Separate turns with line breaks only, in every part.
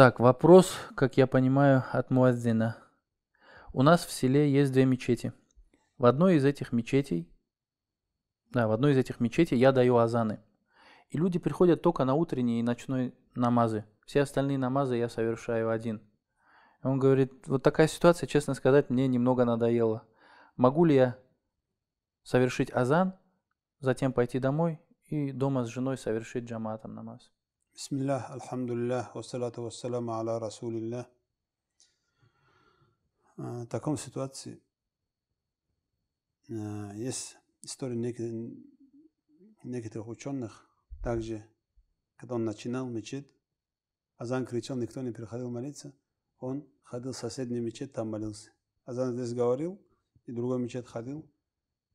Так, вопрос, как я понимаю, от Муаздина. У нас в селе есть две мечети. В одной из этих мечетей, да, в одной из этих мечетей я даю азаны. И люди приходят только на утренние и ночной намазы. Все остальные намазы я совершаю один. он говорит, вот такая ситуация, честно сказать, мне немного надоела. Могу ли я совершить азан, затем пойти домой и дома с женой совершить джаматом намаз?
Bismillah, alhamdulillah, ve salatu ve selamu ala Rasulillah. В таком ситуации есть история некоторых, некоторых ученых, также, когда он начинал мечеть, Азан кричал, никто не приходил молиться, он ходил в соседний мечеть, там молился. Азан здесь говорил, и другой мечеть ходил,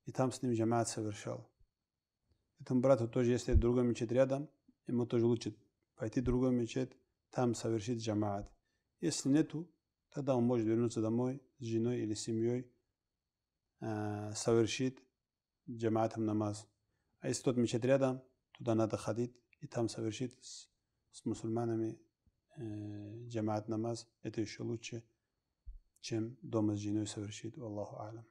и там с ним джамаат совершал. Этому брату тоже, если другой мечеть рядом, ему тоже лучше пойти па друго мечет, там совершить джамаат. Если нету, тогда он может вернуться домой да с женой или семьей, совершит джамаатом намаз. А если тот мечет рядом, туда надо ходить и там совершит с, с мусульманами джамаат намаз. Это еще лучше, чем дома с женой совершит. Аллаху алям.